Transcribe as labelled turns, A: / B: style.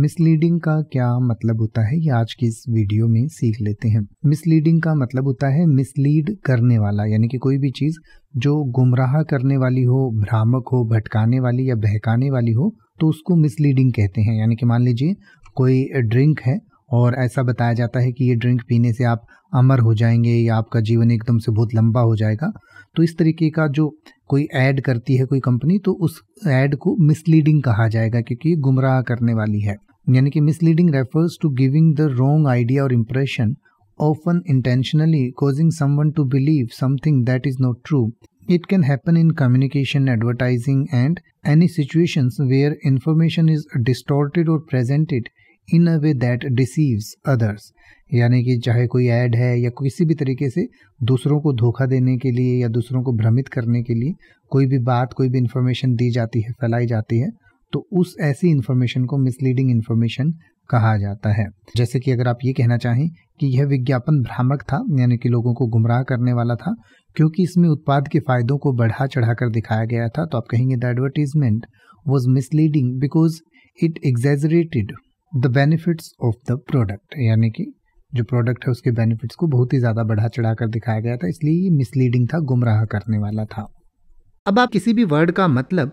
A: misleading का क्या मतलब होता है ये आज की इस वीडियो में सीख लेते हैं मिसलीडिंग का मतलब होता है मिसलीड करने वाला यानी कि कोई भी चीज़ जो गुमराह करने वाली हो भ्रामक हो भटकाने वाली या बहकाने वाली हो तो उसको मिसलीडिंग कहते हैं यानी कि मान लीजिए कोई ड्रिंक है और ऐसा बताया जाता है कि ये ड्रिंक पीने से आप अमर हो जाएंगे या आपका जीवन एकदम से बहुत लंबा हो जाएगा तो इस तरीके का जो कोई ऐड करती है कोई कंपनी तो उस ऐड को मिसलीडिंग कहा जाएगा क्योंकि ये गुमराह करने वाली है यानी कि misleading refers to giving the wrong idea और impression often intentionally causing someone to believe something that is not true it can happen in communication advertising and any situation where information is distorted और presented in a way that deceives others यानी कि चाहे कोई add है या किसी भी तरीके से दूसरों को धोखा देने के लिए या दूसरों को भ्रमित करने के लिए कोई भी बात कोई भी इंफॉर्मेशन दी जाती है फैलाई जाती है तो उस ऐसी इन्फॉर्मेशन को मिसलीडिंग इन्फॉर्मेशन कहा जाता है जैसे कि अगर आप ये कहना चाहें कि यह विज्ञापन भ्रामक था यानी कि लोगों को गुमराह करने वाला था क्योंकि इसमें उत्पाद के फायदों को बढ़ा चढ़ा कर दिखाया गया था तो आप कहेंगे the advertisement was misleading because it exaggerated the benefits of the product यानी कि जो प्रोडक्ट है उसके बेनिफिट्स को बहुत ही ज़्यादा बढ़ा चढ़ा कर दिखाया गया था इसलिए ये मिसलीडिंग था गुमराह करने वाला था अब आप किसी भी वर्ड का मतलब